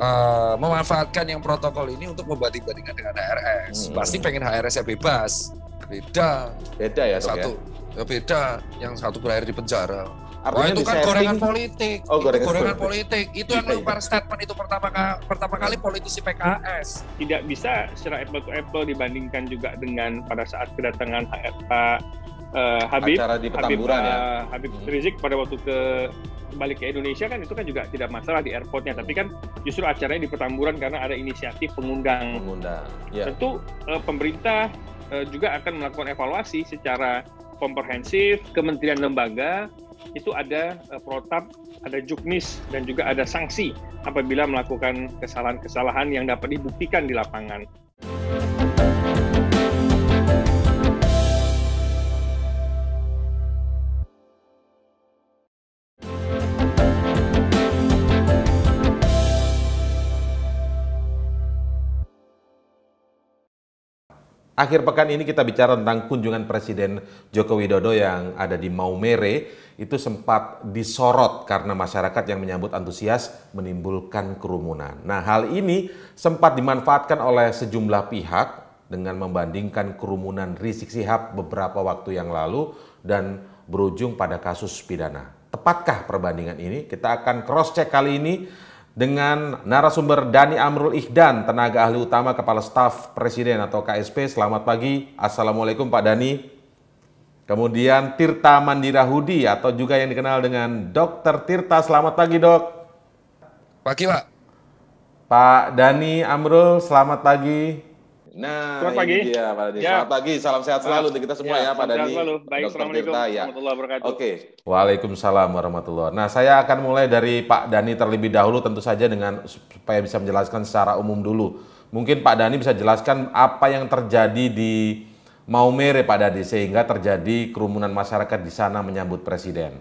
uh, memanfaatkan yang protokol ini untuk membanding-bandingkan dengan HRS. Hmm. Pasti pengen HRS yang bebas. Beda. Beda ya, ya satu. Ya? beda. Yang satu berakhir di penjara. Artinya Wah, itu kan gorengan politik. Oh, gorengan, itu gorengan politik. Itu yang iya, iya. lempar statement itu pertama kali, pertama kali politisi PKS. Tidak bisa secara apple to apple dibandingkan juga dengan pada saat kedatangan Pak uh, Habib acara di Petamburan Habib, ya. Eh, Habib hmm. Rizik pada waktu ke balik ke Indonesia kan itu kan juga tidak masalah di airportnya tapi kan justru acaranya di Petamburan karena ada inisiatif pengundang. Pengundang. Ya. Tentu eh, pemerintah juga akan melakukan evaluasi secara komprehensif kementerian lembaga itu ada protap, ada juknis dan juga ada sanksi apabila melakukan kesalahan-kesalahan yang dapat dibuktikan di lapangan. Akhir pekan ini kita bicara tentang kunjungan Presiden Joko Widodo yang ada di Maumere itu sempat disorot karena masyarakat yang menyambut antusias menimbulkan kerumunan. Nah, hal ini sempat dimanfaatkan oleh sejumlah pihak dengan membandingkan kerumunan Rizik Sihab beberapa waktu yang lalu dan berujung pada kasus pidana. Tepatkah perbandingan ini? Kita akan cross check kali ini dengan narasumber Dani Amrul Ihdan, tenaga ahli utama Kepala Staf Presiden atau KSP. Selamat pagi, Assalamualaikum Pak Dani. Kemudian Tirta Mandirahudi atau juga yang dikenal dengan Dokter Tirta. Selamat pagi dok. Pagi Pak. Pak Dani Amrul, selamat pagi. Nah, selamat pagi. Dia, Pak Dhani. Ya. Selamat pagi, salam sehat selalu untuk kita semua ya, ya Pak Dadi. Selalu. Baik, Dr. Assalamualaikum Tirta, ya. wabarakatuh. Oke. Okay. Waalaikumsalam warahmatullahi Nah, saya akan mulai dari Pak Dani terlebih dahulu tentu saja dengan supaya bisa menjelaskan secara umum dulu. Mungkin Pak Dani bisa jelaskan apa yang terjadi di Maumere Pak Dadi sehingga terjadi kerumunan masyarakat di sana menyambut presiden.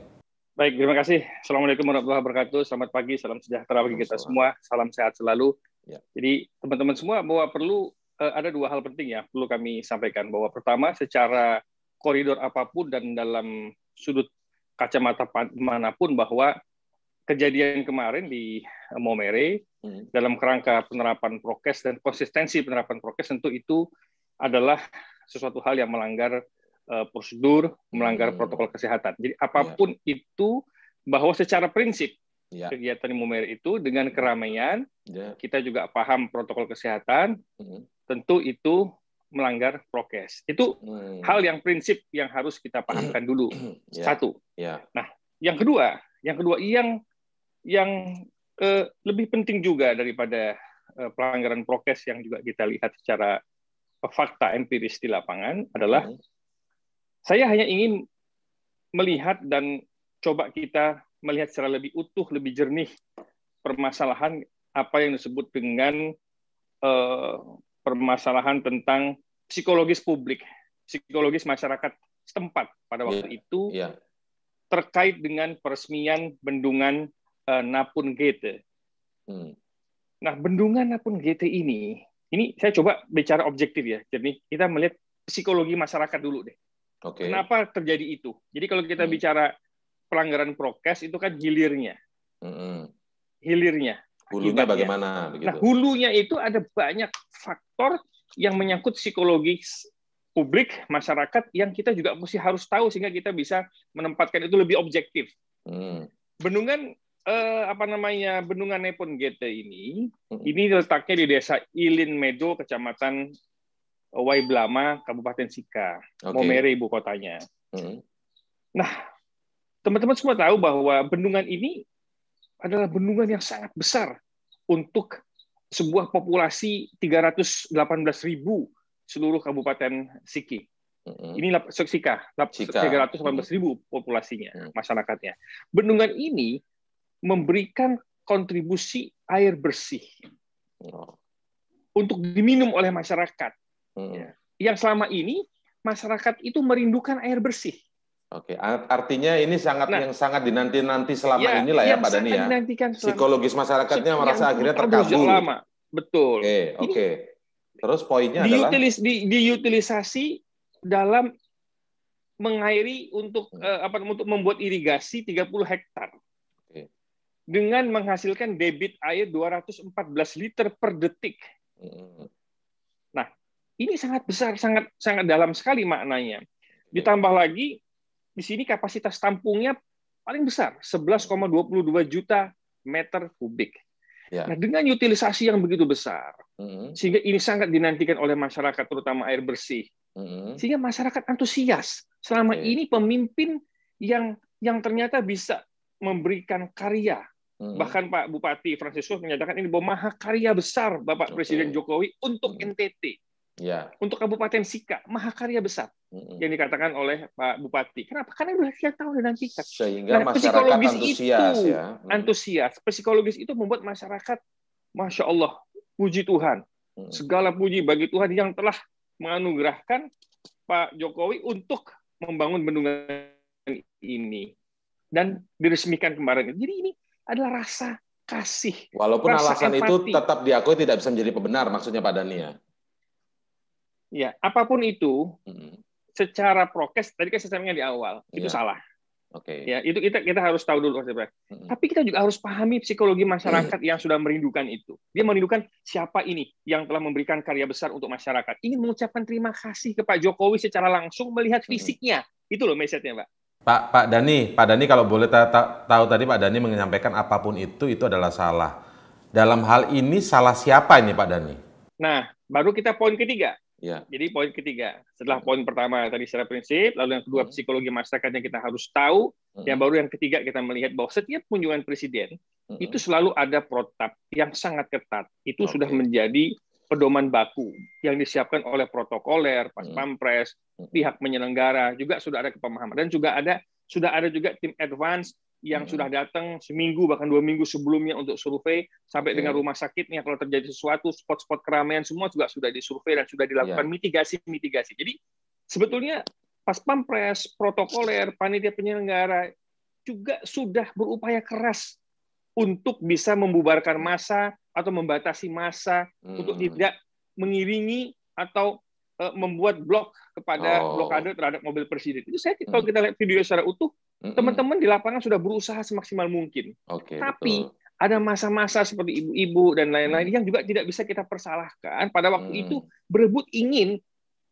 Baik, terima kasih. Assalamualaikum warahmatullahi wabarakatuh. Selamat pagi, salam sejahtera bagi kita semua. Salam sehat selalu. Ya. Jadi teman-teman semua bahwa perlu Eh, ada dua hal penting ya perlu kami sampaikan bahwa pertama secara koridor apapun dan dalam sudut kacamata manapun bahwa kejadian kemarin di eh, Momere hmm. dalam kerangka penerapan prokes dan konsistensi penerapan prokes tentu itu adalah sesuatu hal yang melanggar uh, prosedur, melanggar hmm. protokol kesehatan. Jadi ya. apapun ya. itu bahwa secara prinsip ya. kegiatan di Momere itu dengan keramaian ya. kita juga paham protokol kesehatan. Hmm tentu itu melanggar prokes. Itu hmm. hal yang prinsip yang harus kita pahamkan dulu. yeah. Ya, Satu. Yeah. Nah, yang kedua, yang kedua yang yang eh, lebih penting juga daripada eh, pelanggaran prokes yang juga kita lihat secara fakta empiris di lapangan adalah hmm. saya hanya ingin melihat dan coba kita melihat secara lebih utuh, lebih jernih permasalahan apa yang disebut dengan eh, permasalahan tentang psikologis publik, psikologis masyarakat setempat pada iya, waktu yeah. itu yeah. terkait dengan peresmian bendungan uh, Napun Gate. Hmm. Nah, bendungan Napun Gate ini, ini saya coba bicara objektif ya. Jadi kita melihat psikologi masyarakat dulu deh. Okay. Kenapa terjadi itu? Jadi kalau kita hmm. bicara pelanggaran prokes itu kan hilirnya. Hmm. Hilirnya hulunya bagaimana begitu. Nah, hulunya itu ada banyak faktor yang menyangkut psikologis publik masyarakat yang kita juga mesti harus tahu sehingga kita bisa menempatkan itu lebih objektif. Hmm. Bendungan eh, apa namanya Bendungan Nepon Gete ini hmm. ini letaknya di desa Ilin Medo kecamatan eh, Waiblama Kabupaten Sika okay. Momere ibu kotanya. Hmm. Nah teman-teman semua tahu bahwa bendungan ini adalah bendungan yang sangat besar untuk sebuah populasi 318 ribu seluruh Kabupaten Siki. Ini Sika, 318 ribu populasinya, masyarakatnya. Bendungan ini memberikan kontribusi air bersih oh. untuk diminum oleh masyarakat. Ya. Yang selama ini masyarakat itu merindukan air bersih. Oke, artinya ini sangat nah, yang sangat dinanti-nanti selama ya, inilah ya iya, Pak Dani ya. Psikologis masyarakatnya merasa akhirnya terkabul. Lama. Betul. Oke, oke. Terus poinnya diutilis, adalah di, diutilisasi dalam mengairi untuk hmm. eh, apa untuk membuat irigasi 30 hektar. Dengan menghasilkan debit air 214 liter per detik. Hmm. Nah, ini sangat besar, sangat sangat dalam sekali maknanya. Ditambah lagi di sini kapasitas tampungnya paling besar 11,22 juta meter kubik. Ya. Nah, dengan utilisasi yang begitu besar, mm -hmm. sehingga ini sangat dinantikan oleh masyarakat, terutama air bersih, mm -hmm. sehingga masyarakat antusias. Selama okay. ini pemimpin yang yang ternyata bisa memberikan karya, mm -hmm. bahkan Pak Bupati Francisco menyatakan ini bahwa maha karya besar Bapak okay. Presiden Jokowi untuk mm -hmm. NTT. Ya. Untuk Kabupaten Sika, mahakarya besar mm-hmm. yang dikatakan oleh Pak Bupati. Kenapa? Karena sudah tiap tahun dengan kita. Sehingga nah, masyarakat antusias itu, ya. mm Antusias, psikologis itu membuat masyarakat, masya Allah, puji Tuhan, mm segala puji bagi Tuhan yang telah menganugerahkan Pak Jokowi untuk membangun bendungan ini dan diresmikan kemarin. Jadi ini adalah rasa kasih. Walaupun rasa alasan empati. itu tetap diakui tidak bisa menjadi pembenar, maksudnya Pak Dania. Ya, apapun itu, hmm. secara prokes tadi kan sistemnya di awal ya. itu iya. salah. Oke. Okay. Ya, itu kita kita harus tahu dulu Mas Hmm. Tapi kita juga harus pahami psikologi masyarakat yang sudah merindukan itu. Dia merindukan siapa ini yang telah memberikan karya besar untuk masyarakat. Ingin mengucapkan terima kasih ke Pak Jokowi secara langsung melihat hmm. fisiknya. Hmm. Itu loh message-nya, Pak. Pak Pak Dani, Pak Dani kalau boleh tahu tadi Pak Dani menyampaikan apapun itu itu adalah salah. Dalam hal ini salah siapa ini Pak Dani? Nah, baru kita poin ketiga. Yeah. Jadi poin ketiga, setelah hmm. poin pertama tadi secara prinsip, lalu yang kedua mm. psikologi masyarakat yang kita harus tahu, mm. yang baru yang ketiga kita melihat bahwa setiap kunjungan presiden mm. itu selalu ada protap yang sangat ketat. Itu okay. sudah menjadi pedoman baku yang disiapkan oleh protokoler, pas hmm. pampres, hmm. pihak penyelenggara juga sudah ada kepemahaman dan juga ada sudah ada juga tim advance yang hmm. sudah datang seminggu bahkan dua minggu sebelumnya untuk survei sampai hmm. dengan rumah sakitnya kalau terjadi sesuatu spot-spot keramaian semua juga sudah disurvei dan sudah dilakukan yeah. mitigasi mitigasi jadi sebetulnya pas pampres protokoler panitia penyelenggara juga sudah berupaya keras untuk bisa membubarkan masa atau membatasi masa hmm. untuk tidak mengiringi atau eh, membuat blok kepada oh. blokade terhadap mobil presiden. Itu saya kalau hmm. kita lihat video secara utuh Teman-teman di lapangan sudah berusaha semaksimal mungkin. Okay, Tapi betul. ada masa-masa seperti ibu-ibu dan lain-lain hmm. yang juga tidak bisa kita persalahkan. Pada waktu hmm. itu berebut ingin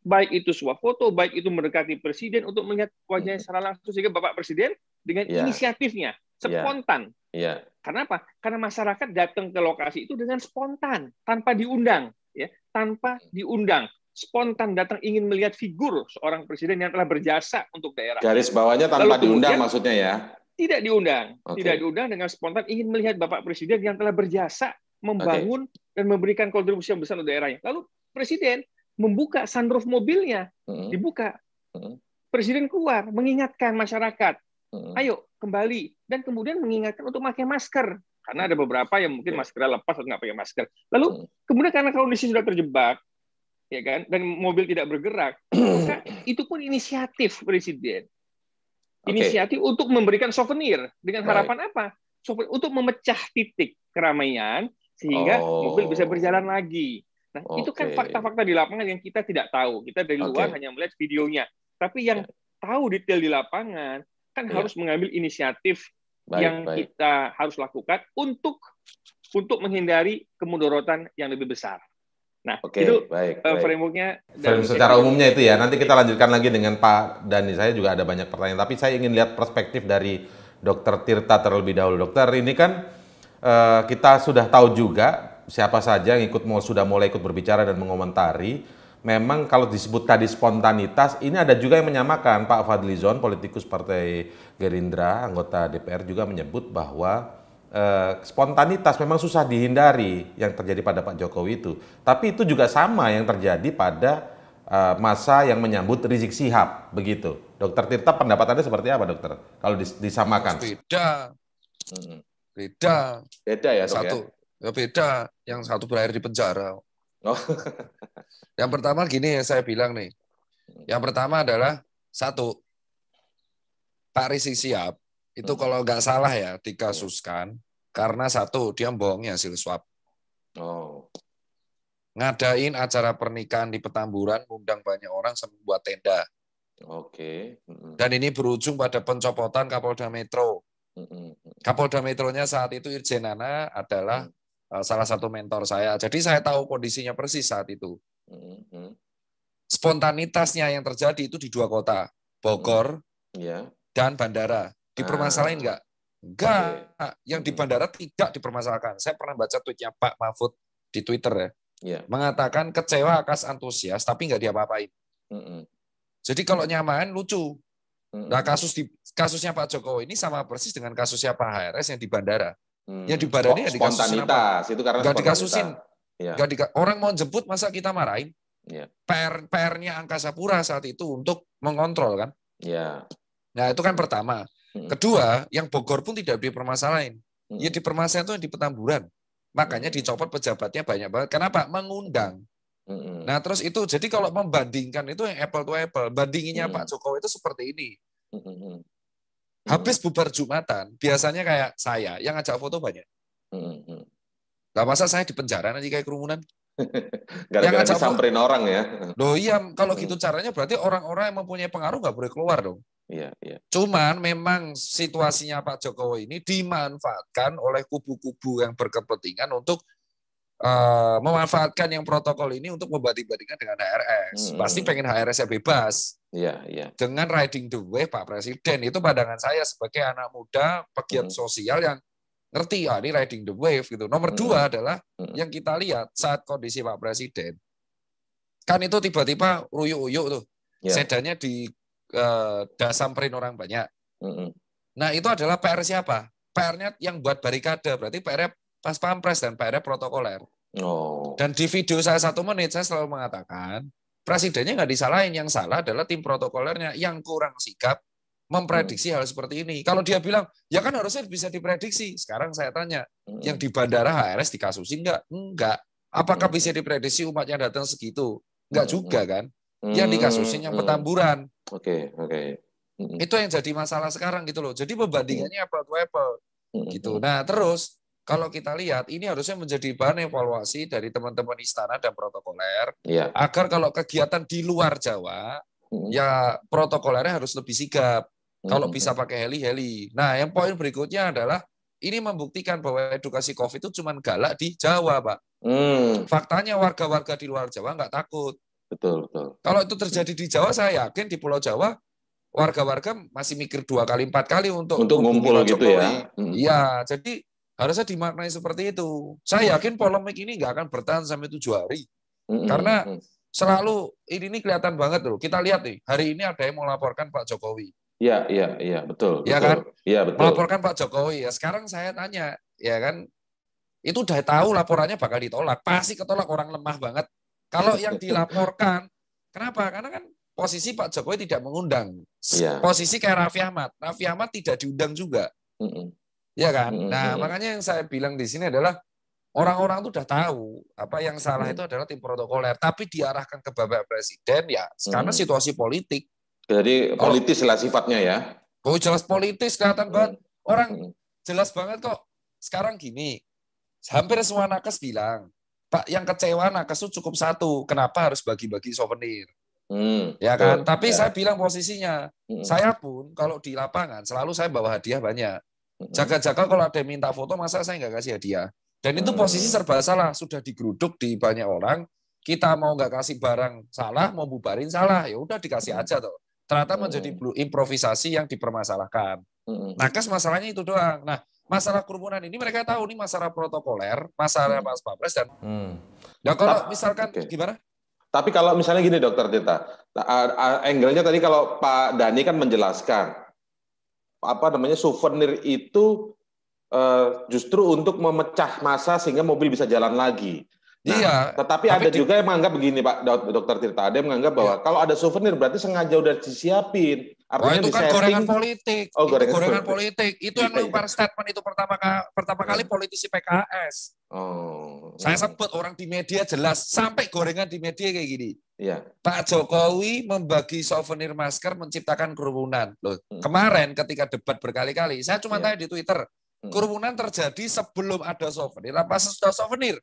baik itu foto, baik itu mendekati presiden untuk melihat wajahnya hmm. secara langsung sehingga Bapak Presiden dengan yeah. inisiatifnya ya. spontan. Yeah. Yeah. Karena apa? Karena masyarakat datang ke lokasi itu dengan spontan, tanpa diundang, ya, tanpa hmm. diundang spontan datang ingin melihat figur seorang presiden yang telah berjasa untuk daerah. Garis bawahnya tanpa Lalu diundang maksudnya ya? Tidak diundang, okay. tidak diundang dengan spontan ingin melihat Bapak Presiden yang telah berjasa membangun okay. dan memberikan kontribusi yang besar untuk daerahnya. Lalu Presiden membuka sunroof mobilnya, hmm. dibuka. Hmm. Presiden keluar mengingatkan masyarakat, hmm. ayo kembali dan kemudian mengingatkan untuk memakai masker karena ada beberapa yang mungkin maskernya lepas atau nggak pakai masker. Lalu hmm. kemudian karena kondisi sudah terjebak, ya kan? Dan mobil tidak bergerak. Maka itu pun inisiatif presiden. Inisiatif okay. untuk memberikan souvenir dengan harapan right. apa? Souvenir untuk memecah titik keramaian sehingga oh. mobil bisa berjalan lagi. Nah, okay. itu kan fakta-fakta di lapangan yang kita tidak tahu. Kita dari luar hanya melihat videonya. Tapi yang iya. tahu detail di lapangan kan yeah. harus mengambil inisiatif baik, yang baik. kita harus lakukan untuk untuk menghindari kemudorotan yang lebih besar. Nah, Oke, itu baik, uh, frameworknya. Frame secara umumnya itu ya. Nanti kita lanjutkan lagi dengan Pak Dani. Saya juga ada banyak pertanyaan, tapi saya ingin lihat perspektif dari Dokter Tirta terlebih dahulu. Dokter, ini kan uh, kita sudah tahu juga siapa saja yang ikut mau sudah mulai ikut berbicara dan mengomentari. Memang kalau disebut tadi spontanitas, ini ada juga yang menyamakan Pak Fadlizon, politikus Partai Gerindra, anggota DPR juga menyebut bahwa eh, spontanitas memang susah dihindari yang terjadi pada Pak Jokowi itu. Tapi itu juga sama yang terjadi pada eh, masa yang menyambut Rizik Sihab, begitu. Dokter Tirta pendapat Anda seperti apa, Dokter? Kalau disamakan. Beda. Hmm. Beda. Beda ya, Satu. Ya? Beda. Yang satu berakhir di penjara. Oh. yang pertama gini yang saya bilang nih. Yang pertama adalah satu Pak Rizik Sihab itu kalau nggak salah ya, dikasuskan Suskan. Karena satu, dia bohongnya hasil swab. Oh. Ngadain acara pernikahan di Petamburan, undang banyak orang sama buat tenda. Oke. Okay. Dan ini berujung pada pencopotan Kapolda Metro. Kapolda Metronya saat itu Irjenana Nana adalah hmm. eh, salah satu mentor saya. Jadi saya tahu kondisinya persis saat itu. Spontanitasnya yang terjadi itu di dua kota, Bogor yeah. dan Bandara. Dipermasalahin ah. nggak? Enggak. Yang di bandara tidak dipermasalahkan. Saya pernah baca tweetnya Pak Mahfud di Twitter ya. ya. Mengatakan kecewa akas antusias tapi nggak diapa-apain. Mm -mm. Jadi kalau nyaman lucu. Mm Nah kasus di kasusnya Pak Jokowi ini sama persis dengan kasusnya Pak HRS yang di bandara. Mm. Yang di bandara oh, ini spontanitas apa? itu karena nggak dikasusin. Ya. Gak orang mau jemput masa kita marahin? Ya. PR PR-nya Angkasa Pura saat itu untuk mengontrol kan? ya. Nah itu kan pertama. Kedua, yang Bogor pun tidak dipermasalahin. Ya dipermasalahin itu yang di Petamburan. Makanya dicopot pejabatnya banyak banget. Kenapa? Mengundang. Nah terus itu, jadi kalau membandingkan itu yang apple to apple, bandinginnya Pak Jokowi itu seperti ini. Habis bubar Jumatan, biasanya kayak saya yang ngajak foto banyak. Lah masa saya di penjara nanti kayak kerumunan? Gara-gara disamperin orang ya. Loh iya, kalau gitu caranya berarti orang-orang yang mempunyai pengaruh nggak boleh keluar dong. Iya, iya. Cuman memang situasinya Pak Jokowi ini dimanfaatkan oleh kubu-kubu yang berkepentingan untuk uh, memanfaatkan yang protokol ini untuk membanding-bandingkan dengan HRS. Hmm. Pasti pengen HRS-nya bebas. Iya, iya. Dengan riding the wave Pak Presiden itu pandangan saya sebagai anak muda pegiat hmm. sosial yang ngerti ah ini riding the wave gitu. Nomor hmm. dua adalah hmm. yang kita lihat saat kondisi Pak Presiden kan itu tiba-tiba ruyuk-uyuk tuh. Yeah. Sedannya di uh, samperin orang banyak. mm Nah itu adalah PR siapa? PR-nya yang buat barikade, berarti pr pas pampres dan pr protokoler. Oh. Dan di video saya satu menit saya selalu mengatakan presidennya nggak disalahin, yang salah adalah tim protokolernya yang kurang sikap memprediksi mm. hal seperti ini. Kalau dia bilang, ya kan harusnya bisa diprediksi. Sekarang saya tanya, yang di bandara HRS dikasusin nggak? Enggak. Apakah bisa diprediksi umatnya datang segitu? Enggak juga kan? Yang dikasusin yang petamburan. Oke, okay, oke. Okay. Itu yang jadi masalah sekarang gitu loh. Jadi perbandingannya apa hmm apple to apple gitu. Nah, terus kalau kita lihat ini harusnya menjadi bahan evaluasi dari teman-teman istana dan protokoler yeah. agar kalau kegiatan di luar Jawa ya protokolernya harus lebih sigap. Kalau bisa pakai heli-heli. Nah, yang poin berikutnya adalah ini membuktikan bahwa edukasi COVID itu cuma galak di Jawa, Pak. Hmm. Faktanya warga-warga di luar Jawa nggak takut. Betul, betul. Kalau itu terjadi di Jawa, saya yakin di Pulau Jawa warga-warga masih mikir dua kali empat kali untuk untuk ngumpul gitu ya. Iya, hmm. jadi harusnya dimaknai seperti itu. Saya yakin polemik ini nggak akan bertahan sampai tujuh hari, hmm, karena hmm, selalu ini, ini kelihatan banget loh. Kita lihat nih, hari ini ada yang melaporkan Pak Jokowi. Iya, iya, iya, betul. Iya kan? Iya, betul. Melaporkan Pak Jokowi ya. Sekarang saya tanya, ya kan? Itu udah tahu laporannya bakal ditolak. Pasti ketolak orang lemah banget. Kalau iya, yang dilaporkan, kenapa? Karena kan posisi Pak Jokowi tidak mengundang. Ya. Posisi kayak Raffi Ahmad. Raffi Ahmad tidak diundang juga. Mm-mm. Ya kan? Mm-mm. Nah, makanya yang saya bilang di sini adalah orang-orang itu sudah tahu apa yang salah mm. itu adalah tim protokoler, tapi diarahkan ke Bapak Presiden ya karena mm. situasi politik. Jadi politis lah sifatnya ya. Oh, jelas politis kelihatan banget. Orang jelas banget kok sekarang gini. Hampir semua nakes bilang Pak yang kecewa nakes itu cukup satu. Kenapa harus bagi-bagi souvenir? Hmm, ya kan? Betul. Tapi ya. saya bilang posisinya, hmm. saya pun kalau di lapangan selalu saya bawa hadiah banyak. Hmm. Jaga-jaga kalau ada minta foto, masa saya nggak kasih hadiah? Dan itu hmm. posisi serba salah, sudah digeruduk di banyak orang. Kita mau nggak kasih barang salah, mau bubarin salah, ya udah dikasih aja tuh. Ternyata menjadi hmm. improvisasi yang dipermasalahkan. Nakes masalahnya itu doang. Nah, masalah kerumunan ini mereka tahu ini masalah protokoler, masalah hmm. mas Pabres dan hmm. Nah kalau misalkan okay. gimana? Tapi kalau misalnya gini dokter Tita, angle-nya tadi kalau Pak Dani kan menjelaskan apa namanya souvenir itu uh, justru untuk memecah masa sehingga mobil bisa jalan lagi. Nah, iya. Tetapi, ada di... juga yang menganggap begini Pak Dokter Tirta, ada yang menganggap bahwa iya. kalau ada souvenir berarti sengaja udah disiapin. Artinya oh, itu kan gorengan politik. Oh, gorengan, itu gorengan politik. politik. Itu iya, yang iya. lempar statement itu pertama kali, pertama kali iya. politisi PKS. Oh. Saya sebut orang di media jelas sampai gorengan di media kayak gini. Iya. Pak Jokowi membagi souvenir masker menciptakan kerumunan. Loh, hmm. kemarin ketika debat berkali-kali, saya cuma ya. tanya di Twitter, hmm. kerumunan terjadi sebelum ada souvenir apa sesudah souvenir?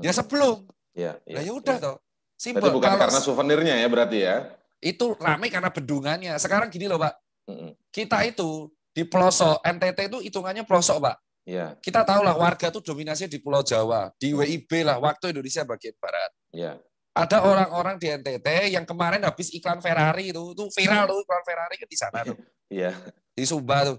Hmm. Ya sebelum. Iya. Ya, nah, ya udah ya. toh. Simpel. Bukan Kalau, karena souvenirnya ya berarti ya. Itu ramai karena bendungannya. Sekarang gini loh, Pak. Kita itu di pelosok NTT itu hitungannya pelosok, Pak. Ya. Kita tahu lah warga tuh dominasinya di Pulau Jawa, di WIB lah waktu Indonesia bagian barat. Ya. Ada orang-orang di NTT yang kemarin habis iklan Ferrari itu, tuh viral tuh iklan Ferrari ke kan di sana tuh. Iya. Di Sumba tuh.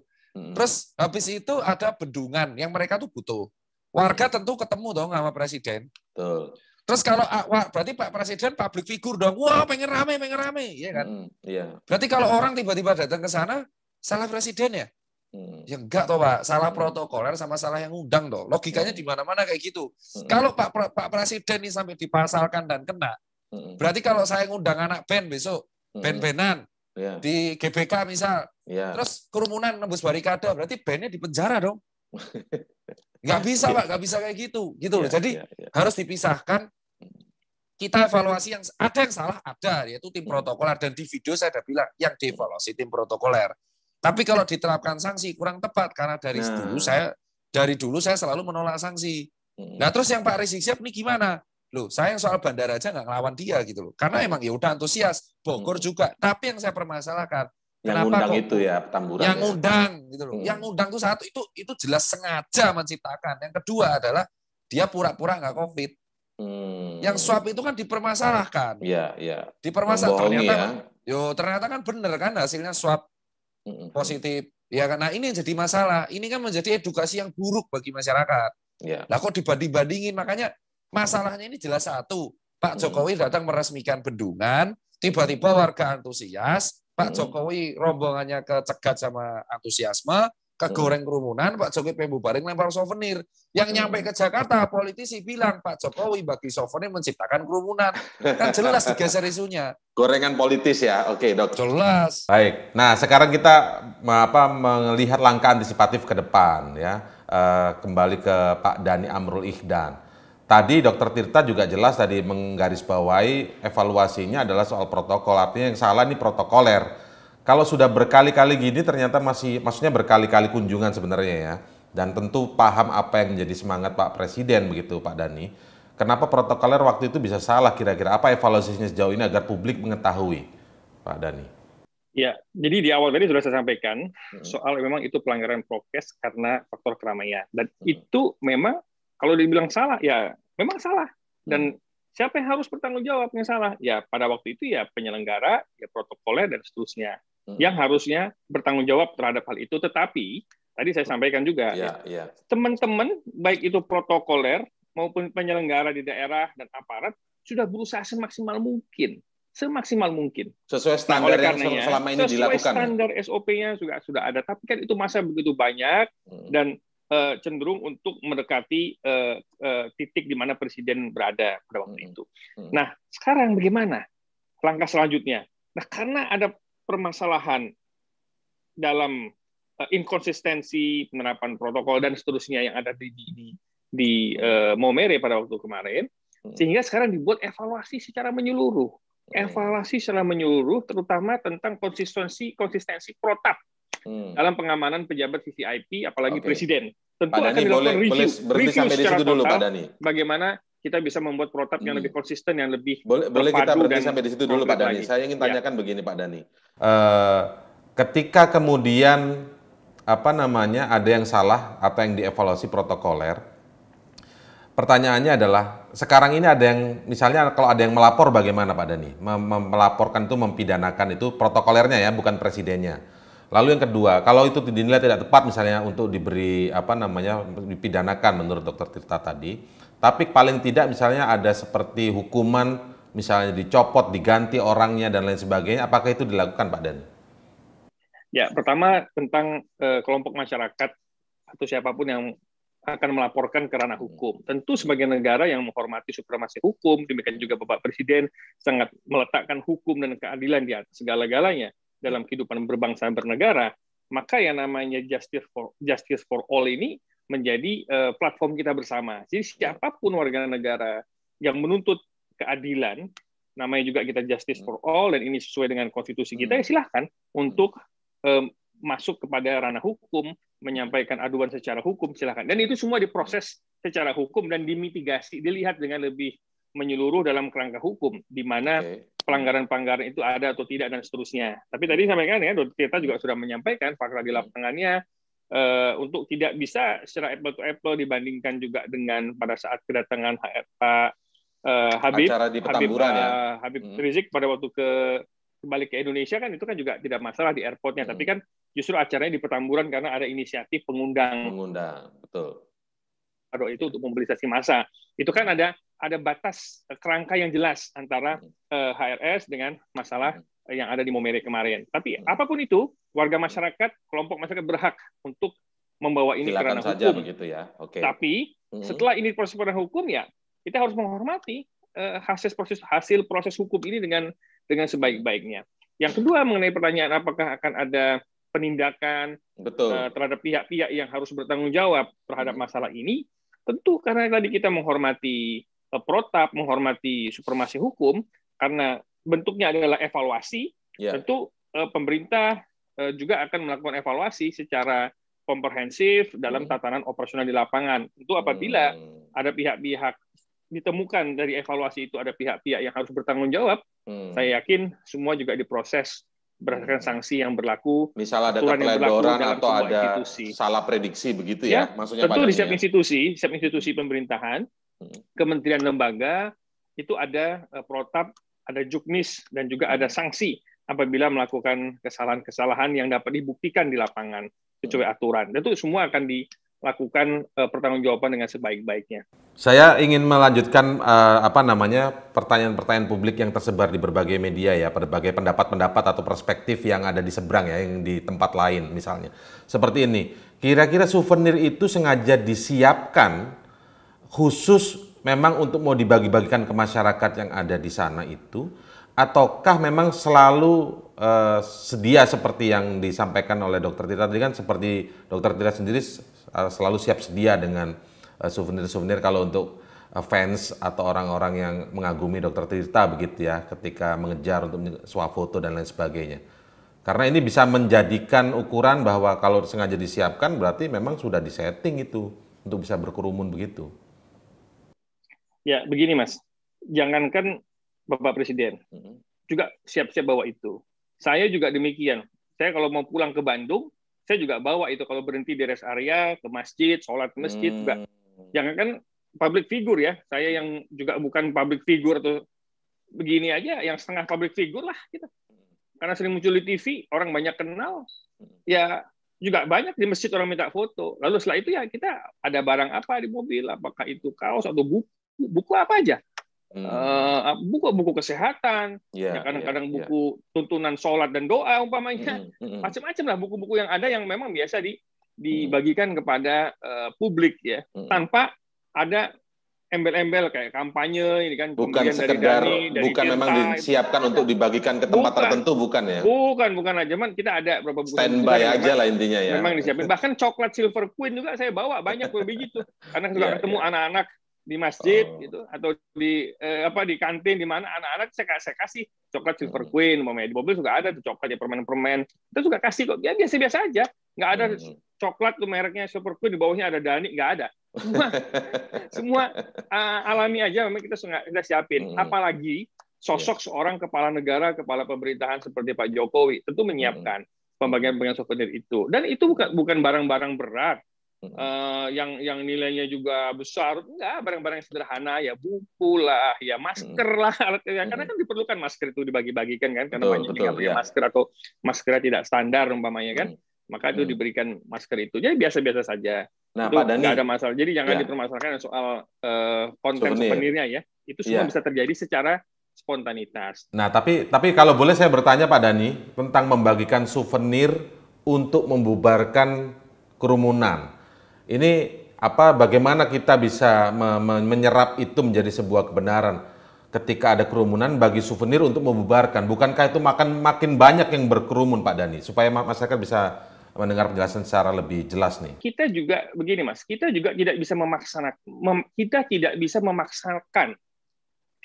Terus habis itu ada bendungan yang mereka tuh butuh. Warga tentu ketemu dong sama presiden. Betul. Terus kalau ah, wah, berarti Pak Presiden public figure dong. Wah, pengen rame, pengen rame, ya kan? Hmm, iya. Berarti kalau orang tiba-tiba datang ke sana, salah presiden ya? Hmm. Ya enggak toh, Pak. Salah hmm. protokoler sama salah yang undang toh. Logikanya hmm. di mana-mana kayak gitu. Hmm. Kalau Pak Pak Presiden ini sampai dipasalkan dan kena, hmm. berarti kalau saya ngundang anak band besok, hmm. band-bandan yeah. di GBK misal, yeah. terus kerumunan nembus barikade, berarti bandnya di penjara dong. nggak bisa pak nggak bisa kayak gitu gitu yeah, loh iya, jadi yeah, yeah. harus dipisahkan kita evaluasi yang ada yang salah ada yaitu tim iya. protokoler dan di video saya ada bilang yang dievaluasi tim protokoler tapi kalau iya. diterapkan sanksi kurang tepat karena dari nah. dulu saya dari dulu saya selalu menolak sanksi iya. nah terus yang Pak Rizik siap ini gimana loh saya soal bandara aja nggak ngelawan dia gitu loh karena emang ya udah antusias Bogor hmm. juga tapi yang saya permasalahkan yang Kenapa undang kok, itu ya tamburan yang ya. undang gitu loh hmm. yang undang tuh satu itu itu jelas sengaja menciptakan yang kedua adalah dia pura-pura nggak covid Hmm. Yang swab itu kan dipermasalahkan. Iya, iya. Dipermasalahkan. Ternyata, ya. yo, ternyata kan benar kan hasilnya swab hmm. positif. Ya karena ini yang jadi masalah. Ini kan menjadi edukasi yang buruk bagi masyarakat. Ya. Nah kok dibanding-bandingin makanya masalahnya ini jelas satu. Pak hmm. Jokowi datang meresmikan bendungan, tiba-tiba warga antusias, Pak hmm. Jokowi rombongannya kecegat sama antusiasme, kegoreng kerumunan, Pak Jokowi pembubaring lempar souvenir. Yang nyampe ke Jakarta, politisi bilang, Pak Jokowi bagi souvenir menciptakan kerumunan. Kan jelas digeser isunya. Gorengan politis ya, oke dok. Jelas. Baik, nah sekarang kita apa melihat langkah antisipatif ke depan ya. Eh, kembali ke Pak Dani Amrul Ihdan. Tadi Dokter Tirta juga jelas tadi menggarisbawahi evaluasinya adalah soal protokol. Artinya yang salah ini protokoler kalau sudah berkali-kali gini ternyata masih maksudnya berkali-kali kunjungan sebenarnya ya dan tentu paham apa yang menjadi semangat Pak Presiden begitu Pak Dani. Kenapa protokoler waktu itu bisa salah kira-kira? Apa evaluasinya sejauh ini agar publik mengetahui Pak Dani? Ya, jadi di awal tadi sudah saya sampaikan hmm. soal memang itu pelanggaran prokes karena faktor keramaian dan hmm. itu memang kalau dibilang salah ya memang salah dan hmm. Siapa yang harus bertanggung jawab yang salah? Ya pada waktu itu ya penyelenggara, ya protokoler dan seterusnya hmm. yang harusnya bertanggung jawab terhadap hal itu. Tetapi tadi saya sampaikan juga ya, ya. teman-teman baik itu protokoler maupun penyelenggara di daerah dan aparat sudah berusaha semaksimal mungkin semaksimal mungkin. Sesuai nah, standar nah, karenanya, yang selama ini sesuai dilakukan. Sesuai ya? standar SOP-nya juga sudah ada, tapi kan itu masa begitu banyak hmm. dan uh, cenderung untuk mendekati uh, uh, titik di mana presiden berada pada waktu hmm. itu. Hmm. Nah, sekarang bagaimana langkah selanjutnya? Nah, karena ada permasalahan dalam uh, inkonsistensi penerapan protokol dan seterusnya yang ada di di di, di uh, Momere pada waktu kemarin, hmm. sehingga sekarang dibuat evaluasi secara menyeluruh, evaluasi secara menyeluruh, terutama tentang konsistensi konsistensi protap hmm. dalam pengamanan pejabat CCIP, apalagi okay. presiden. Tentu Pak akan dilakukan boleh, review, boleh review secara total dulu, Pak Dhani. bagaimana kita bisa membuat protap yang hmm. lebih konsisten, yang lebih boleh, boleh kita berhenti sampai di situ dulu, Pak Dhani. Saya ingin iya. tanyakan ya. begini, Pak Dhani. Uh, eh, ketika kemudian apa namanya ada yang salah atau yang dievaluasi protokoler, pertanyaannya adalah sekarang ini ada yang misalnya kalau ada yang melapor bagaimana Pak Dani? melaporkan itu mempidanakan itu protokolernya ya bukan presidennya. Lalu yang kedua, kalau itu dinilai tidak tepat misalnya untuk diberi apa namanya dipidanakan menurut Dokter Tirta tadi, tapi paling tidak misalnya ada seperti hukuman misalnya dicopot, diganti orangnya dan lain sebagainya, apakah itu dilakukan Pak Dan? Ya, pertama tentang e, kelompok masyarakat atau siapapun yang akan melaporkan ke ranah hukum. Tentu sebagai negara yang menghormati supremasi hukum, demikian juga Bapak Presiden sangat meletakkan hukum dan keadilan di atas segala-galanya dalam kehidupan berbangsa dan bernegara, maka yang namanya justice for justice for all ini menjadi uh, platform kita bersama. Jadi siapapun warga negara yang menuntut keadilan, namanya juga kita justice for all dan ini sesuai dengan konstitusi kita, ya hmm. silahkan untuk um, masuk kepada ranah hukum, menyampaikan aduan secara hukum, silahkan. Dan itu semua diproses secara hukum dan dimitigasi, dilihat dengan lebih menyeluruh dalam kerangka hukum, di mana okay. pelanggaran-pelanggaran itu ada atau tidak dan seterusnya. Tapi tadi sampaikan ya, kita juga sudah menyampaikan fakta di hmm. lapangannya uh, untuk tidak bisa secara apple to apple dibandingkan juga dengan pada saat kedatangan Pak uh, Habib di Habib, uh, Habib hmm. Rizik pada waktu ke kembali ke Indonesia kan itu kan juga tidak masalah di airportnya, hmm. tapi kan justru acaranya di Petamburan karena ada inisiatif pengundang. Pengundang, betul. Aduh, itu untuk mobilisasi massa. Itu kan ada ada batas eh, kerangka yang jelas antara HRS hmm. eh, dengan masalah hmm. yang ada di Momere kemarin. Tapi hmm. apapun itu, warga masyarakat, kelompok masyarakat berhak untuk membawa ini ke ranah hukum. begitu ya. Okay. Tapi setelah ini proses peradilan hukum ya, kita harus menghormati eh, hasil proses hasil proses hukum ini dengan dengan sebaik-baiknya. Yang kedua mengenai pertanyaan apakah akan ada penindakan Betul. terhadap pihak-pihak yang harus bertanggung jawab terhadap masalah ini, tentu karena tadi kita menghormati Eh, protap menghormati supremasi hukum karena bentuknya adalah evaluasi yeah. tentu eh, pemerintah eh, juga akan melakukan evaluasi secara komprehensif dalam hmm. tatanan operasional di lapangan tentu apabila hmm. ada pihak-pihak ditemukan dari evaluasi itu ada pihak-pihak yang harus bertanggung jawab hmm. saya yakin semua juga diproses berdasarkan sanksi yang berlaku. Misal ada keteledoran atau ada institusi. salah prediksi begitu ya, ya maksudnya Tentu di setiap institusi, setiap institusi pemerintahan kementerian lembaga itu ada eh, protap, ada juknis, dan juga ada sanksi apabila melakukan kesalahan-kesalahan yang dapat dibuktikan di lapangan sesuai hmm. aturan. Dan itu semua akan dilakukan eh, pertanggungjawaban dengan sebaik-baiknya. Saya ingin melanjutkan eh, apa namanya pertanyaan-pertanyaan publik yang tersebar di berbagai media ya, berbagai pendapat-pendapat atau perspektif yang ada di seberang ya, yang di tempat lain misalnya. Seperti ini, kira-kira souvenir itu sengaja disiapkan khusus memang untuk mau dibagi-bagikan ke masyarakat yang ada di sana itu ataukah memang selalu uh, sedia seperti yang disampaikan oleh dokter Tita tadi kan seperti dokter Tita sendiri eh, selalu siap sedia dengan eh, souvenir-souvenir uh, kalau untuk fans atau orang-orang yang mengagumi dokter Tirta begitu ya ketika mengejar untuk swafoto dan lain sebagainya. Karena ini bisa menjadikan ukuran bahwa kalau sengaja disiapkan berarti memang sudah disetting itu untuk bisa berkerumun begitu. Ya, begini Mas. Jangankan Bapak Presiden, juga siap-siap bawa itu. Saya juga demikian. Saya kalau mau pulang ke Bandung, saya juga bawa itu kalau berhenti di rest area, ke masjid, sholat masjid hmm. juga. Jangankan public figure ya, saya yang juga bukan public figure atau begini aja, yang setengah public figure lah kita. Gitu. Karena sering muncul di TV, orang banyak kenal, hmm. ya juga banyak di masjid orang minta foto. Lalu setelah itu ya kita ada barang apa di mobil, apakah itu kaos atau buku buku apa aja hmm. buku-buku eh, kesehatan yeah, ya kadang-kadang yeah, buku yeah. tuntunan sholat dan doa umpamanya hmm, hmm, mm, macam-macam lah buku-buku yang ada yang memang biasa di hmm. dibagikan kepada uh, publik ya mm. tanpa ada embel-embel kayak kampanye ini kan bukan sekedar dari Dhani, dari bukan memang disiapkan itu. Kan untuk dibagikan ke tempat bukan, tertentu bukan ya bukan bukan aja man kita ada beberapa buku standby aja memang, lah intinya ya memang disiapin bahkan coklat silver queen juga saya bawa banyak lebih gitu karena sudah yeah, ketemu anak iya. anak-anak di masjid oh. gitu atau di eh, apa di kantin di mana anak-anak saya, saya kasih coklat silver hmm. queen mau di mobil juga ada tuh coklat ya permen-permen itu juga kasih kok ya biasa-biasa aja nggak ada hmm. coklat tuh mereknya silver queen di bawahnya ada dani nggak ada semua semua uh, alami aja memang kita sudah siapin hmm. apalagi sosok iya. seorang kepala negara kepala pemerintahan seperti Pak Jokowi tentu menyiapkan pembagian-pembagian souvenir itu dan itu bukan bukan barang-barang berat uh, yang yang nilainya juga besar enggak barang-barang sederhana ya buku lah ya masker lah ya, karena kan diperlukan masker itu dibagi-bagikan kan karena banyak yang punya ya. masker atau masker tidak standar umpamanya kan maka itu diberikan masker itu jadi biasa-biasa saja nah itu pada nggak ada masalah jadi jangan ya. dipermasalahkan soal uh, konten Souvenir. souvenirnya ya itu semua ya. bisa terjadi secara spontanitas nah tapi tapi kalau boleh saya bertanya Pak Dani tentang membagikan souvenir untuk membubarkan kerumunan ini apa bagaimana kita bisa me me menyerap itu menjadi sebuah kebenaran ketika ada kerumunan bagi souvenir untuk membubarkan. Bukankah itu makan makin banyak yang berkerumun Pak Dani supaya masyarakat bisa mendengar penjelasan secara lebih jelas nih. Kita juga begini Mas, kita juga tidak bisa memaksakan mem, kita tidak bisa memaksakan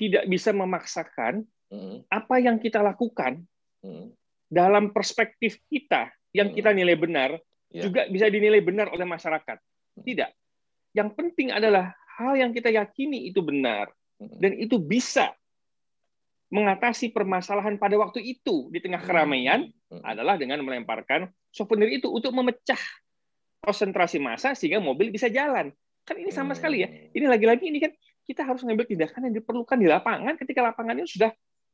tidak bisa memaksakan hmm. apa yang kita lakukan hmm. dalam perspektif kita yang kita hmm. nilai benar yeah. juga bisa dinilai benar oleh masyarakat. Tidak. Yang penting adalah hal yang kita yakini itu benar dan itu bisa mengatasi permasalahan pada waktu itu di tengah keramaian adalah dengan melemparkan souvenir itu untuk memecah konsentrasi massa sehingga mobil bisa jalan. Kan ini sama sekali ya. Mm. Ini lagi-lagi ini kan kita harus mengambil tindakan yang diperlukan di lapangan ketika lapangannya sudah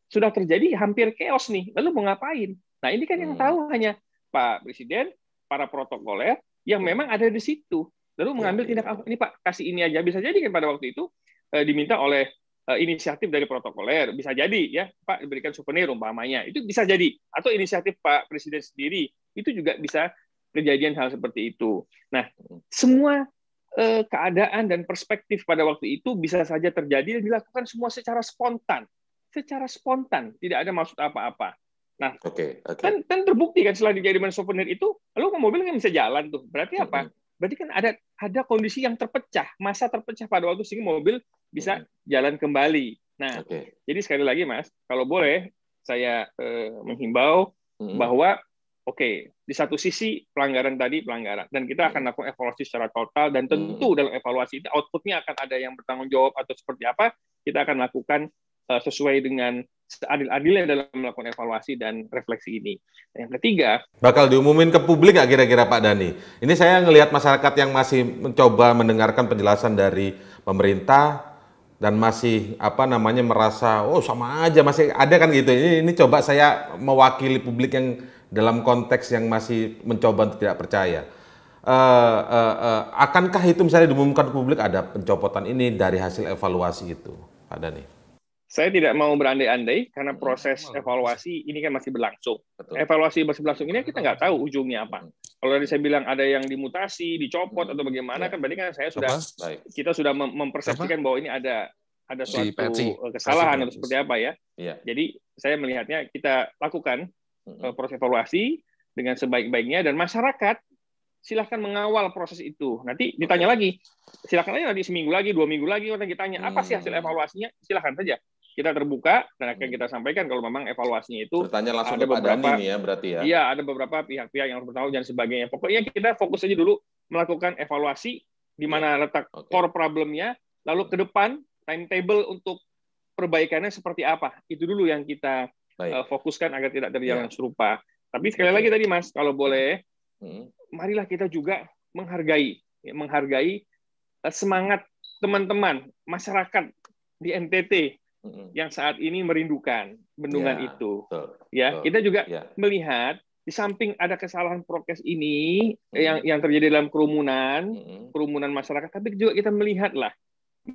sudah terjadi hampir chaos nih. Lalu mau ngapain? Nah, ini kan yang mm. tahu hanya Pak Presiden, para protokoler yang iya. memang ada di situ lalu mengambil iya, tindak iya. ini Pak kasih ini aja bisa jadi kan pada waktu itu e, diminta oleh e, inisiatif dari protokoler bisa jadi ya Pak diberikan souvenir umpamanya itu bisa jadi atau inisiatif Pak Presiden sendiri itu juga bisa kejadian hal seperti itu. Nah semua e, keadaan dan perspektif pada waktu itu bisa saja terjadi dan dilakukan semua secara spontan secara spontan tidak ada maksud apa-apa. Nah, okay, okay. Kan, kan terbukti kan setelah dijadikan souvenir itu, lalu mobil kan bisa jalan tuh. Berarti apa? berarti kan ada ada kondisi yang terpecah, masa terpecah pada waktu sehingga mobil bisa hmm. jalan kembali. Nah, okay. jadi sekali lagi Mas, kalau boleh saya eh, menghimbau hmm bahwa oke, okay, di satu sisi pelanggaran tadi pelanggaran dan kita akan hmm. lakukan evaluasi secara total dan tentu hmm dalam evaluasi itu outputnya akan ada yang bertanggung jawab atau seperti apa, kita akan lakukan eh, sesuai dengan seadil-adilnya dalam melakukan evaluasi dan refleksi ini. Dan yang ketiga, bakal diumumin ke publik nggak kira-kira Pak Dani? Ini saya ngelihat masyarakat yang masih mencoba mendengarkan penjelasan dari pemerintah dan masih apa namanya merasa oh sama aja masih ada kan gitu. Ini ini coba saya mewakili publik yang dalam konteks yang masih mencoba untuk tidak percaya. Uh, uh, uh, akankah itu misalnya diumumkan ke publik ada pencopotan ini dari hasil evaluasi itu, Pak Dani? Saya tidak mau berandai-andai karena iya, iya, proses evaluasi ini kan masih berlangsung. Betul. Evaluasi masih berlangsung ini kita nggak tahu ujungnya apa. Hmm. Kalau tadi saya bilang ada yang dimutasi, dicopot hmm. atau bagaimana ya. kan berarti kan saya sudah apa? kita sudah mempersepsikan apa? bahwa ini ada ada suatu si eh, kesalahan atau seperti apa ya. ya. Jadi saya melihatnya kita lakukan hmm. eh, proses evaluasi dengan sebaik-baiknya dan masyarakat silahkan mengawal proses itu. Nanti ditanya lagi, silahkan aja nanti seminggu lagi, dua minggu lagi kita ditanya apa sih hasil evaluasinya, silahkan saja kita terbuka dan akan hmm. kita sampaikan kalau memang evaluasinya itu bertanya langsung ada beberapa Dhani ya berarti ya iya ada beberapa pihak-pihak yang harus bertanggung dan sebagainya pokoknya kita fokus aja dulu melakukan evaluasi di mana iya. letak okay. core problemnya lalu ke depan timetable untuk perbaikannya seperti apa itu dulu yang kita Baik. Eh, fokuskan agar tidak terjadi iya. yang serupa tapi sekali lagi tadi mas kalau boleh hmm. marilah kita juga menghargai menghargai eh, semangat teman-teman masyarakat di NTT yang saat ini merindukan bendungan yeah, itu. Betul, ya, betul, kita juga yeah. melihat di samping ada kesalahan prokes ini hmm. yang yang terjadi dalam kerumunan, hmm. kerumunan masyarakat, tapi juga kita melihatlah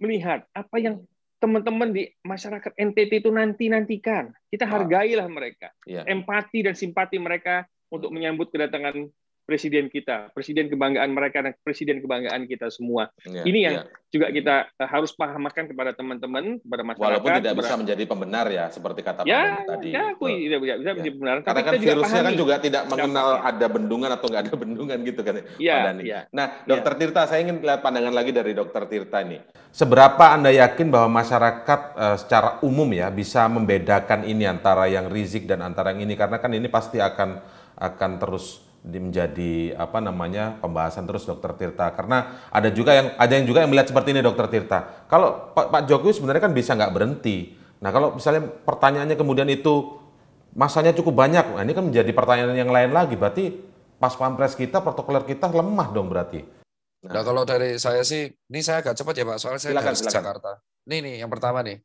melihat apa yang teman-teman di masyarakat NTT itu nanti nantikan. Kita ah. hargailah mereka, Yeah. empati dan simpati mereka untuk menyambut kedatangan presiden kita, presiden kebanggaan mereka dan presiden kebanggaan kita semua. Ya, Ini yang ya. juga kita eh, harus pahamkan kepada teman-teman, kepada masyarakat. Walaupun tidak kepada... bisa menjadi pembenar ya, seperti kata ya, Pak tadi. Ya, aku tidak bisa ya. menjadi pembenar. Karena kan virusnya juga kan juga tidak mengenal ya. ada bendungan atau nggak ada bendungan gitu kan, ya, Pak Dhani. Ya. Nah, Dokter ya. Tirta, saya ingin lihat pandangan lagi dari Dokter Tirta nih. Seberapa Anda yakin bahwa masyarakat uh, secara umum ya bisa membedakan ini antara yang rizik dan antara yang ini karena kan ini pasti akan akan terus menjadi apa namanya pembahasan terus Dokter Tirta karena ada juga yang ada yang juga yang melihat seperti ini Dokter Tirta kalau Pak, Jokowi sebenarnya kan bisa nggak berhenti nah kalau misalnya pertanyaannya kemudian itu masanya cukup banyak nah, ini kan menjadi pertanyaan yang lain lagi berarti pas pampres kita protokoler kita lemah dong berarti nah, nah kalau dari saya sih ini saya agak cepat ya Pak soalnya saya silakan, silakan. Jakarta ini nih yang pertama nih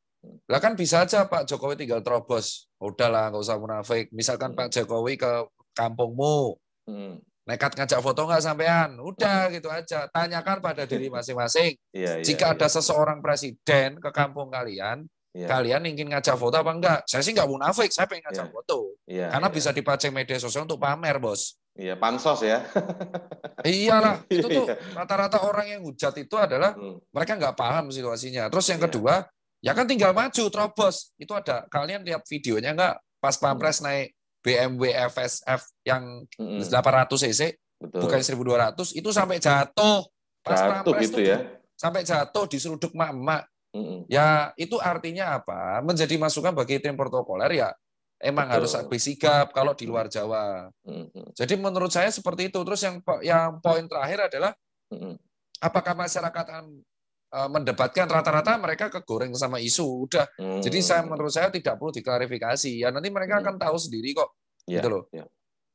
lah kan bisa aja Pak Jokowi tinggal terobos udahlah nggak usah munafik misalkan Pak Jokowi ke kampungmu Hmm. Nekat ngajak foto nggak sampean? Udah gitu aja. Tanyakan pada diri masing-masing. yeah, iya, Jika yeah, ada iya. seseorang presiden ke kampung kalian, Yeah. Kalian ingin ngajak foto apa enggak? Saya sih nggak mau munafik, saya pengen ngajak yeah. foto. Yeah, Karena yeah. bisa dipajang media sosial untuk pamer, Bos. Iya, pansos ya. Iyalah, itu tuh iya. rata-rata yeah. orang yang hujat itu adalah hmm. mereka nggak paham situasinya. Terus yang yeah. kedua, ya kan tinggal maju terobos. Itu ada kalian lihat videonya enggak pas hmm. pampres hmm. naik BMW FSF yang mm -hmm. 800 cc Betul. bukan 1200 itu sampai jatuh pas jatuh gitu itu, ya sampai jatuh diseruduk emak-emak mm -hmm. ya itu artinya apa menjadi masukan bagi tim protokoler ya emang Betul. harus lebih sikap kalau di luar Jawa mm -hmm. jadi menurut saya seperti itu terus yang yang poin terakhir adalah mm -hmm. apakah masyarakat Eh, mendebatkan rata-rata mereka kegoreng sama isu udah hmm. jadi saya menurut saya tidak perlu diklarifikasi ya nanti mereka hmm. akan tahu sendiri kok ya, gitu loh ya.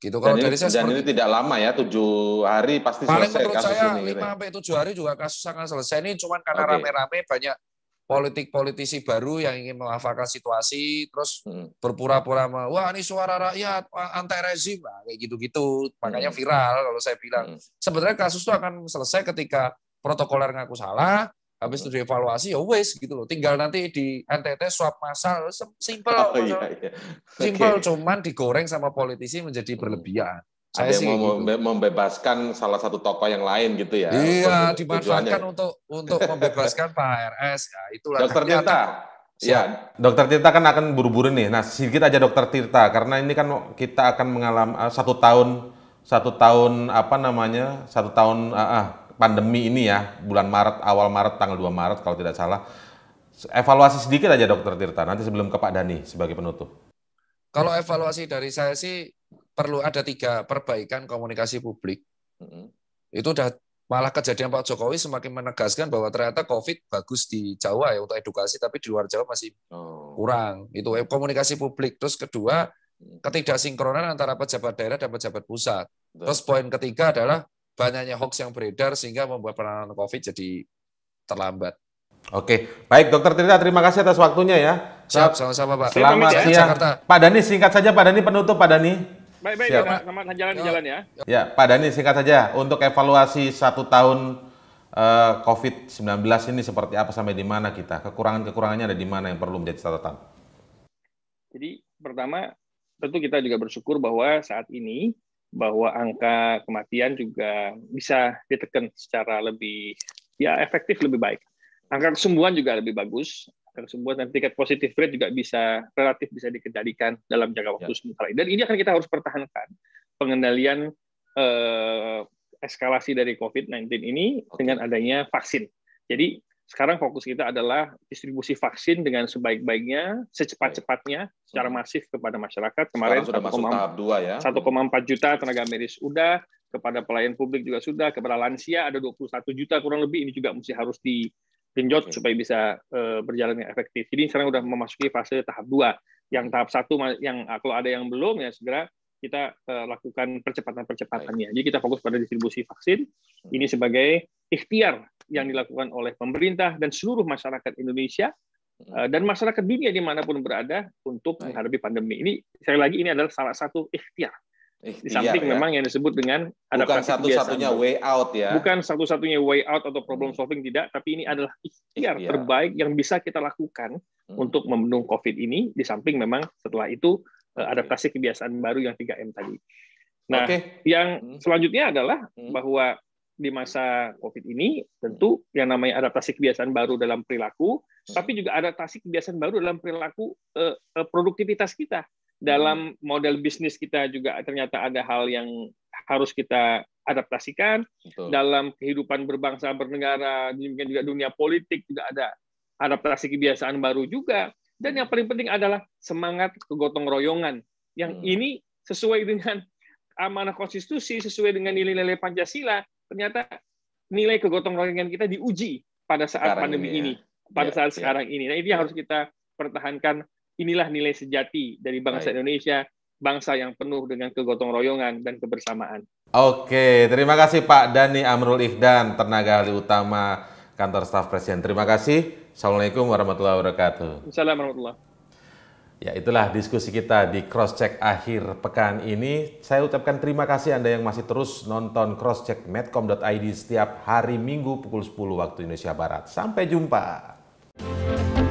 gitu kalau dari ini, saya dan ini tidak lama ya tujuh hari pasti paling selesai menurut kasus saya gitu ya. lima sampai tujuh hari juga kasus akan selesai ini cuma karena rame-rame okay. banyak politik politisi baru yang ingin melafalkan situasi terus hmm. berpura-pura wah ini suara rakyat anti rezim nah, kayak gitu-gitu makanya hmm. viral kalau saya bilang hmm. sebenarnya kasus itu akan selesai ketika protokoler ngaku salah habis itu dievaluasi ya wes gitu loh tinggal nanti di NTT swab masal simpel oh, iya, iya. simpel okay. cuman digoreng sama politisi menjadi hmm. berlebihan saya ada sih mau gitu. membebaskan salah satu tokoh yang lain gitu ya. Iya, dimanfaatkan untuk untuk membebaskan Pak RS ya itulah. Dokter Tirta. Iya. Ya, Dokter Tirta kan akan buru-buru nih. Nah, sedikit aja Dokter Tirta karena ini kan kita akan mengalami uh, eh, satu tahun satu tahun apa namanya satu tahun uh, uh, pandemi ini ya, bulan Maret, awal Maret, tanggal 2 Maret kalau tidak salah. Evaluasi sedikit aja Dokter Tirta, nanti sebelum ke Pak Dani sebagai penutup. Kalau evaluasi dari saya sih perlu ada tiga perbaikan komunikasi publik. Mm-hmm. Itu udah malah kejadian Pak Jokowi semakin menegaskan bahwa ternyata COVID bagus di Jawa ya untuk edukasi, tapi di luar Jawa masih oh. kurang. Itu eh, komunikasi publik. Terus kedua, mm-hmm. ketidaksinkronan antara pejabat daerah dan pejabat pusat. Terus poin ketiga adalah banyaknya hoax yang beredar sehingga membuat penanganan COVID jadi terlambat. Oke, baik Dokter Tirta, terima kasih atas waktunya ya. Siap, sama-sama Pak. Selamat ya, siang. Ya, Pak Dani, singkat saja Pak Dani penutup Pak Dani. Baik, baik, Siap. selamat jalan-jalan ya. Ya, Pak Dani singkat saja untuk evaluasi satu tahun uh, eh, COVID-19 ini seperti apa sampai di mana kita? Kekurangan-kekurangannya ada di mana yang perlu menjadi catatan? Jadi pertama tentu kita juga bersyukur bahwa saat ini bahwa angka kematian juga bisa ditekan secara lebih ya efektif lebih baik. Angka kesembuhan juga lebih bagus. Angka kesembuhan dan tingkat positif rate juga bisa relatif bisa dikendalikan dalam jangka waktu ya. sementara. Dan ini akan kita harus pertahankan pengendalian eh, eskalasi dari COVID-19 ini dengan adanya vaksin. Jadi sekarang fokus kita adalah distribusi vaksin dengan sebaik-baiknya, secepat-cepatnya, secara hmm. masif kepada masyarakat. Kemarin Sekarang sudah 1,4 ya. juta tenaga medis sudah, kepada pelayan publik juga sudah, kepada lansia ada 21 juta kurang lebih, ini juga mesti harus genjot supaya bisa uh, berjalan yang efektif. Jadi sekarang sudah memasuki fase tahap dua Yang tahap satu yang kalau ada yang belum ya segera kita uh, lakukan percepatan-percepatannya. Jadi kita fokus pada distribusi vaksin. Hmm. Ini sebagai ikhtiar yang dilakukan oleh pemerintah dan seluruh masyarakat Indonesia hmm. eh, dan masyarakat dunia dimanapun berada untuk menghadapi pandemi. Ini sekali lagi ini adalah salah satu ikhtiar. di samping ya. memang yang disebut dengan ada bukan satu-satunya way out ya bukan satu-satunya way out atau problem hmm. solving tidak tapi ini adalah ikhtiar, terbaik yang bisa kita lakukan untuk membendung covid ini di samping memang setelah itu Eh, adaptasi kebiasaan baru yang 3M tadi. Nah, okay. yang hmm. selanjutnya adalah hmm. bahwa di masa COVID ini tentu yang namanya adaptasi kebiasaan baru dalam perilaku, hmm. tapi juga adaptasi kebiasaan baru dalam perilaku eh, eh produktivitas kita. Dalam model bisnis kita juga ternyata ada hal yang harus kita adaptasikan. Betul. Dalam kehidupan berbangsa, bernegara, juga dunia politik juga ada adaptasi kebiasaan baru juga. Dan yang paling penting adalah semangat kegotong royongan. Yang hmm. ini sesuai dengan amanah konstitusi, sesuai dengan nilai-nilai Pancasila, ternyata nilai kegotong royongan kita diuji pada saat sekarang pandemi ini, ya. pada ya, saat ya. sekarang ini. Nah, ini yang harus kita pertahankan. Inilah nilai sejati dari bangsa Baik. Indonesia, bangsa yang penuh dengan kegotong royongan dan kebersamaan. Oke, terima kasih Pak Dani Amrul Ihdan, tenaga ahli utama kantor staf presiden. Terima kasih. Assalamualaikum warahmatullahi wabarakatuh. Assalamualaikum warahmatullahi Ya itulah diskusi kita di cross check akhir pekan ini. Saya ucapkan terima kasih Anda yang masih terus nonton cross check medcom.id setiap hari Minggu pukul 10 waktu Indonesia Barat. Sampai jumpa.